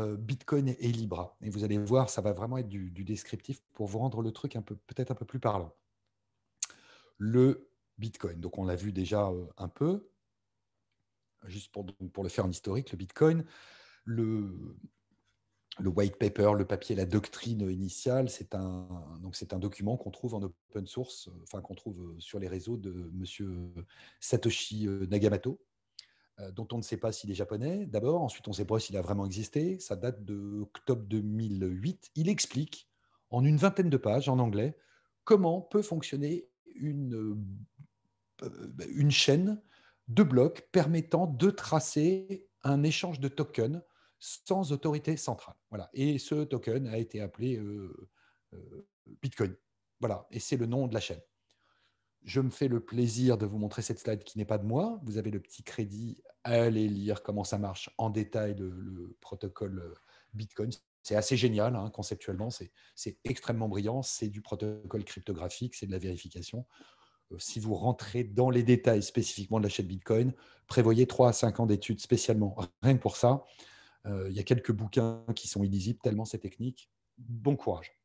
Euh, Bitcoin et Libra. Et vous allez voir, ça va vraiment être du, descriptif pour vous rendre le truc un peu, peut-être un peu plus parlant. Le Bitcoin, donc on l'a vu déjà euh, un peu, juste pour, le faire en historique, le Bitcoin, le, le white paper, le papier, la doctrine initiale, c'est un, donc c'est un document qu'on trouve en open source, euh, enfin qu'on trouve sur les réseaux de M. Satoshi Nagamato. Euh, dont on ne sait pas s'il est japonais, d'abord, ensuite on ne sait pas s'il a vraiment existé, ça date d'octobre 2008, il explique en une vingtaine de pages en anglais comment peut fonctionner une, euh, une chaîne de blocs permettant de tracer un échange de tokens sans autorité centrale. Voilà. Et ce token a été appelé euh, Bitcoin. Voilà. Et c'est le nom de la chaîne je me fais le plaisir de vous montrer cette slide qui n'est pas de moi. Vous avez le petit crédit à aller lire comment ça marche en détail le, protocole euh, Bitcoin. C'est assez génial hein, conceptuellement, c'est extrêmement brillant, c'est du protocole cryptographique, c'est de la vérification. Euh, si vous rentrez dans les détails spécifiquement de la chaîne Bitcoin, prévoyez 3 à 5 ans d'études spécialement, rien que pour ça. Euh, il y a quelques bouquins qui sont illisibles, tellement c'est technique. Bon courage.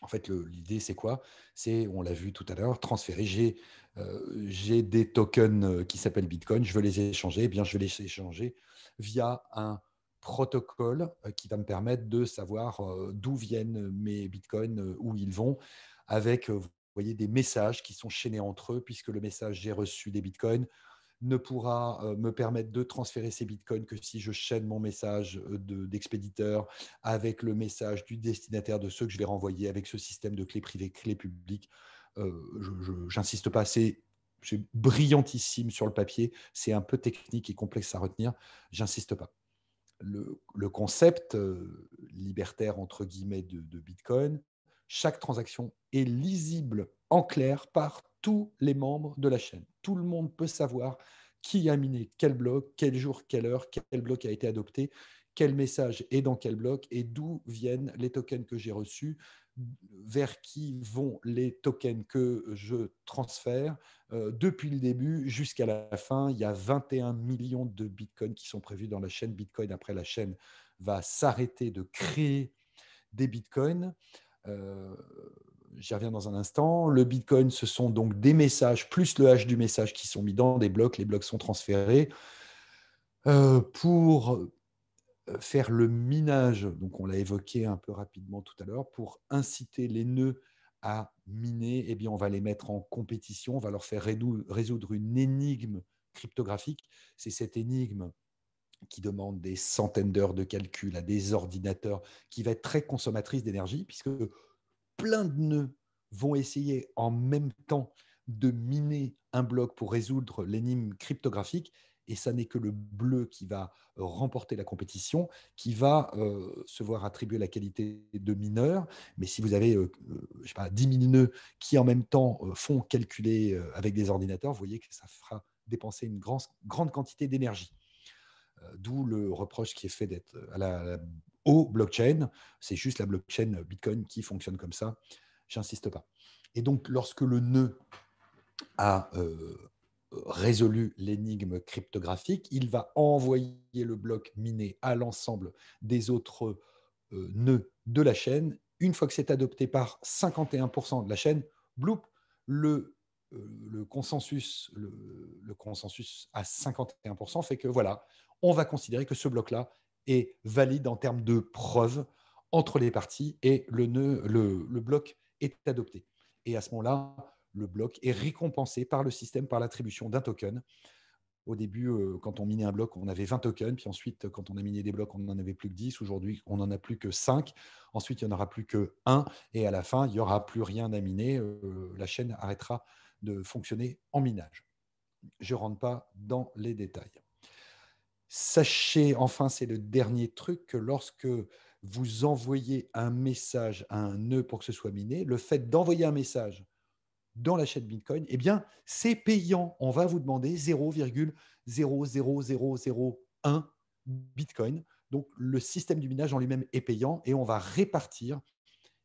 En fait, l'idée, c'est quoi C'est, on l'a vu tout à l'heure, transférer. J'ai euh, des tokens euh, qui s'appellent Bitcoin, je veux les échanger. Eh bien, je vais les échanger via un protocole euh, qui va me permettre de savoir d'où viennent mes Bitcoins, où ils vont, avec, vous voyez, des messages qui sont chaînés entre eux, puisque le message j'ai reçu des Bitcoins, ne pourra euh, me permettre de transférer ces bitcoins que si je chaîne mon message euh, d'expéditeur avec le message du destinataire de ceux que je vais renvoyer avec ce système de clés privées, clés publiques. Euh, je J'insiste pas c'est brillantissime sur le papier, c'est un peu technique et complexe à retenir, j'insiste pas. Le, concept libertaire, entre guillemets, de, de Bitcoin, chaque transaction est lisible en clair par tous les membres de la chaîne. Tout le monde peut savoir qui a miné quel bloc, quel jour, quelle heure, quel bloc a été adopté, quel message est dans quel bloc et d'où viennent les tokens que j'ai reçus, vers qui vont les tokens que je transfère. Euh, depuis le début jusqu'à la fin, il y a 21 millions de bitcoins qui sont prévus dans la chaîne Bitcoin. Après, la chaîne va s'arrêter de créer des bitcoins. Euh, j'y reviens dans un instant. Le Bitcoin, ce sont donc des messages plus le hash du message qui sont mis dans des blocs. Les blocs sont transférés. Euh, pour euh, faire le minage, donc on l'a évoqué un peu rapidement tout à l'heure, pour inciter les nœuds à miner, eh bien on va les mettre en compétition, on va leur faire résoudre une énigme cryptographique. C'est cette énigme qui demande des centaines d'heures de calcul à des ordinateurs, qui va être très consommatrice d'énergie, puisque plein de nœuds vont essayer en même temps de miner un bloc pour résoudre l'énigme cryptographique. Et ça n'est que le bleu qui va remporter la compétition, qui va euh, se voir attribuer la qualité de mineur. Mais si vous avez euh, euh, je sais pas, 10 000 nœuds qui en même temps font calculer avec des ordinateurs, vous voyez que ça fera dépenser une grande quantité d'énergie. D'où le reproche qui est fait d'être à la Blockchain. C'est juste la blockchain Bitcoin qui fonctionne comme ça. J'insiste pas. Et donc, lorsque le nœud a euh, résolu l'énigme cryptographique, il va envoyer le bloc miné à l'ensemble des autres euh, nœuds de la chaîne. Une fois que c'est adopté par 51% de la chaîne, bloop, euh, le, consensus, le, le consensus à 51% fait que voilà, on va considérer que ce bloc-là est valide en termes de preuves entre les parties et le, le, le bloc est adopté. Et à ce moment-là, le bloc est récompensé par le système par l'attribution d'un token. Au début, euh, quand on minait un bloc, on avait 20 tokens, puis ensuite, quand on a miné des blocs, on n'en avait plus que 10. Aujourd'hui, on n'en a plus que 5. Ensuite, il n'y en aura plus que 1. Et à la fin, il n'y aura plus rien à miner. Euh, la chaîne arrêtera de fonctionner en minage. Je ne rentre pas dans les détails. Sachez, enfin, c'est le dernier truc, que lorsque vous envoyez un message à un nœud pour que ce soit miné, le fait d'envoyer un message dans la chaîne Bitcoin, eh bien, c'est payant. On va vous demander 0,00001 Bitcoin. Donc, le système du minage en lui-même est payant et on va répartir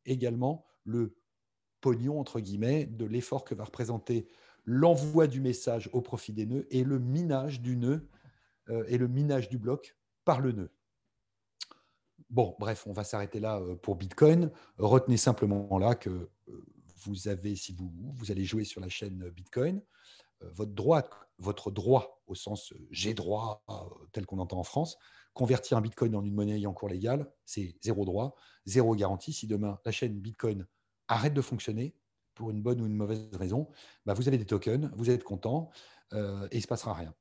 également le pognon, entre guillemets, de l'effort que va représenter l'envoi du message au profit des nœuds et le minage du nœud euh, et le minage du bloc par le nœud. Bon, bref, on va s'arrêter là euh, pour Bitcoin. Retenez simplement là que euh, vous avez, si vous, allez jouer sur la chaîne Bitcoin, votre droit, votre droit au sens j'ai droit, tel qu'on entend en France, convertir un Bitcoin en une monnaie en cours légal, c'est zéro droit, zéro garantie. Si demain la chaîne Bitcoin arrête de fonctionner, pour une bonne ou une mauvaise raison, bah, vous avez des tokens, vous êtes content et il ne se passera rien.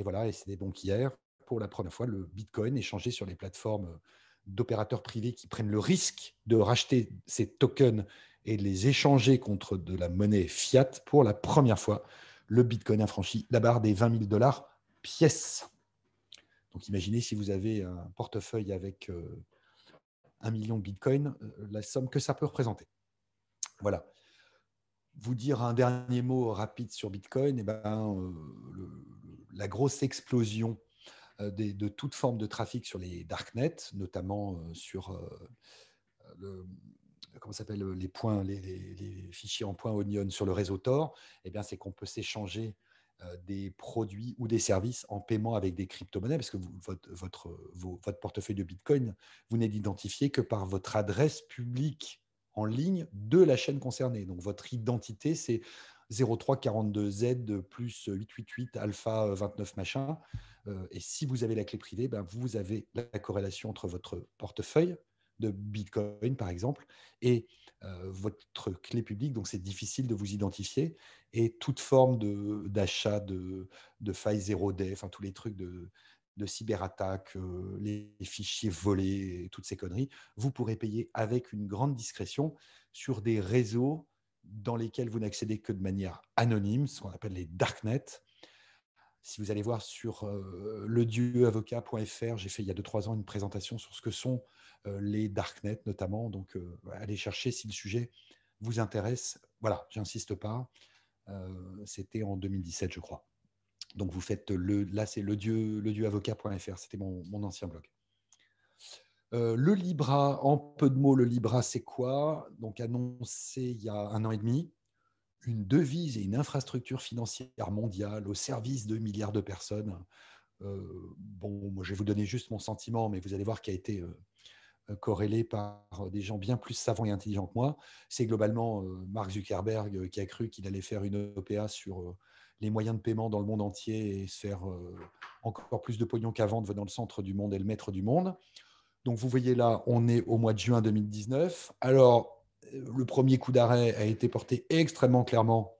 Et voilà, et c'était donc hier, pour la première fois, le Bitcoin échangé sur les plateformes d'opérateurs privés qui prennent le risque de racheter ces tokens et de les échanger contre de la monnaie fiat. Pour la première fois, le Bitcoin a franchi la barre des 20 000 dollars pièce. Donc imaginez si vous avez un portefeuille avec euh, un million de Bitcoin, euh, la somme que ça peut représenter. Voilà. Vous dire un dernier mot rapide sur Bitcoin, et eh ben, euh, le, la grosse explosion euh, de, toute forme de trafic sur les darknets, notamment euh, sur euh, comment s'appelle les points, les, fichiers en point Onion sur le réseau Tor, eh bien c'est qu'on peut s'échanger des produits ou des services en paiement avec des crypto-monnaies, parce que votre, votre, portefeuille de Bitcoin, vous n'êtes identifié que par votre adresse publique en ligne de la chaîne concernée. Donc votre identité, c'est 0342Z plus 888 alpha 29 machin. Euh, et si vous avez la clé privée, ben vous avez la corrélation entre votre portefeuille de Bitcoin, par exemple, et euh, votre clé publique. Donc, c'est difficile de vous identifier. Et toute forme d'achat de, de, failles 0D, enfin, tous les trucs de, de cyberattaque, euh, les fichiers volés, toutes ces conneries, vous pourrez payer avec une grande discrétion sur des réseaux dans lesquels vous n'accédez que de manière anonyme, ce qu'on appelle les darknet. Si vous allez voir sur euh, ledieuavocat.fr, dieuavocat.fr, j'ai fait il y a 2-3 ans une présentation sur ce que sont euh, les darknet notamment. Donc, euh, allez chercher si le sujet vous intéresse. Voilà, j'insiste pas. C'était en 2017, je crois. Donc, vous faites le. Là, c'est ledieuavocat.fr, C'était mon ancien blog. Euh, le Libra, en peu de mots, le Libra, c'est quoi Donc annoncé il y a un an et demi, une devise et une infrastructure financière mondiale au service de milliards de personnes. Euh, bon, moi, je vais vous donner juste mon sentiment, mais vous allez voir qu'il a été euh, corrélé par des gens bien plus savants et intelligents que moi. C'est globalement Mark Zuckerberg qui a cru qu'il allait faire une OPA sur les moyens de paiement dans le monde entier et se faire encore plus de pognon qu'avant dans le centre du monde et le maître du monde. Donc vous voyez là, on est au mois de juin 2019. Alors, euh, le premier coup d'arrêt a été porté extrêmement clairement.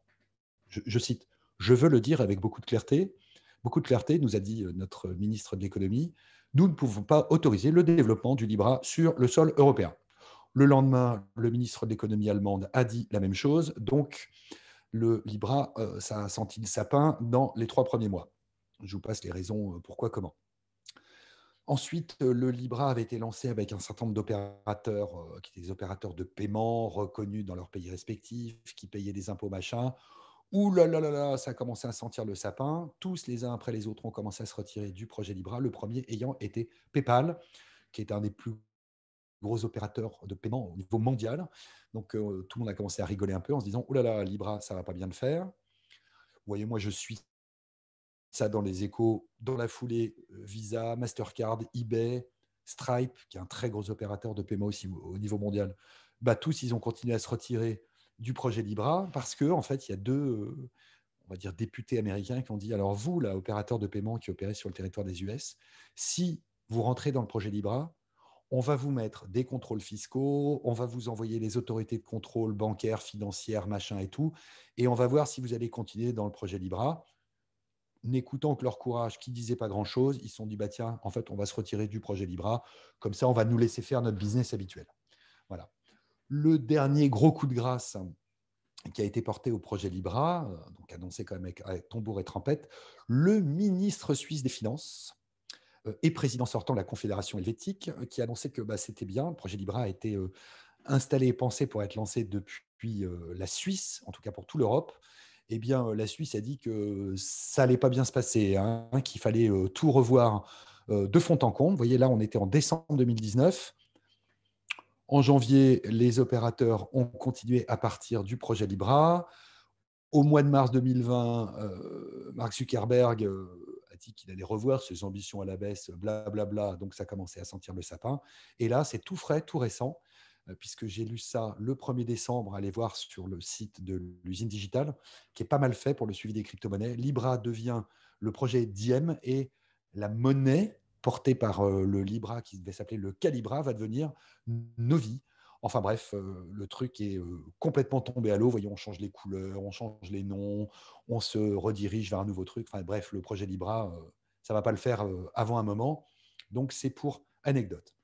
Je, cite, je veux le dire avec beaucoup de clarté. Beaucoup de clarté, nous a dit euh, notre ministre de l'économie, nous ne pouvons pas autoriser le développement du Libra sur le sol européen. Le lendemain, le ministre de l'économie allemande a dit la même chose. Donc, le Libra, euh, ça a senti le sapin dans les trois premiers mois. Je vous passe les raisons pourquoi, comment. Ensuite, euh, le Libra avait été lancé avec un certain nombre d'opérateurs euh, qui étaient des opérateurs de paiement reconnus dans leurs pays respectifs, qui payaient des impôts machin. Ouh là là là là, ça a commencé à sentir le sapin. Tous les uns après les autres ont commencé à se retirer du projet Libra, le premier ayant été PayPal, qui est un des plus gros opérateurs de paiement au niveau mondial. Donc euh, tout le monde a commencé à rigoler un peu en se disant, oh là là, Libra, ça va pas bien le faire. Vous voyez, moi je suis ça, dans les échos, dans la foulée, euh, Visa, Mastercard, eBay, Stripe, qui est un très gros opérateur de paiement aussi au niveau mondial, bah, tous, ils ont continué à se retirer du projet Libra parce que en fait, il y a deux, euh, on va dire, députés américains qui ont dit alors vous, l'opérateur opérateur de paiement qui opérez sur le territoire des US, si vous rentrez dans le projet Libra, on va vous mettre des contrôles fiscaux, on va vous envoyer les autorités de contrôle bancaires, financières, machin et tout, et on va voir si vous allez continuer dans le projet Libra n'écoutant que leur courage, qui disait pas grand-chose, ils se sont dit, bah, tiens, en fait, on va se retirer du projet Libra, comme ça, on va nous laisser faire notre business habituel. Voilà. Le dernier gros coup de grâce qui a été porté au projet Libra, euh, donc annoncé quand même avec, tambour et trompette, le ministre suisse des Finances euh, et président sortant de la Confédération helvétique, euh, qui a annoncé que bah, c'était bien, le projet Libra a été installé et pensé pour être lancé depuis la Suisse, en tout cas pour toute l'Europe, eh bien, la Suisse a dit que ça n'allait pas bien se passer, hein, qu'il fallait tout revoir de fond en comble. Vous voyez, là, on était en décembre 2019. En janvier, les opérateurs ont continué à partir du projet Libra. Au mois de mars 2020, Mark Zuckerberg a dit qu'il allait revoir ses ambitions à la baisse, blablabla. Bla, bla, donc ça commençait à sentir le sapin. Et là, c'est tout frais, tout récent. Euh, puisque j'ai lu ça le 1er décembre, allez voir sur le site de l'usine digitale, qui est pas mal fait pour le suivi des crypto-monnaies. Libra devient le projet Diem et la monnaie portée par euh, le Libra, qui devait s'appeler le Calibra, va devenir Novi. Enfin bref, euh, le truc est complètement tombé à l'eau. Voyons, on change les couleurs, on change les noms, on se redirige vers un nouveau truc. Enfin bref, le projet Libra, ça ne va pas le faire avant un moment. Donc c'est pour anecdote.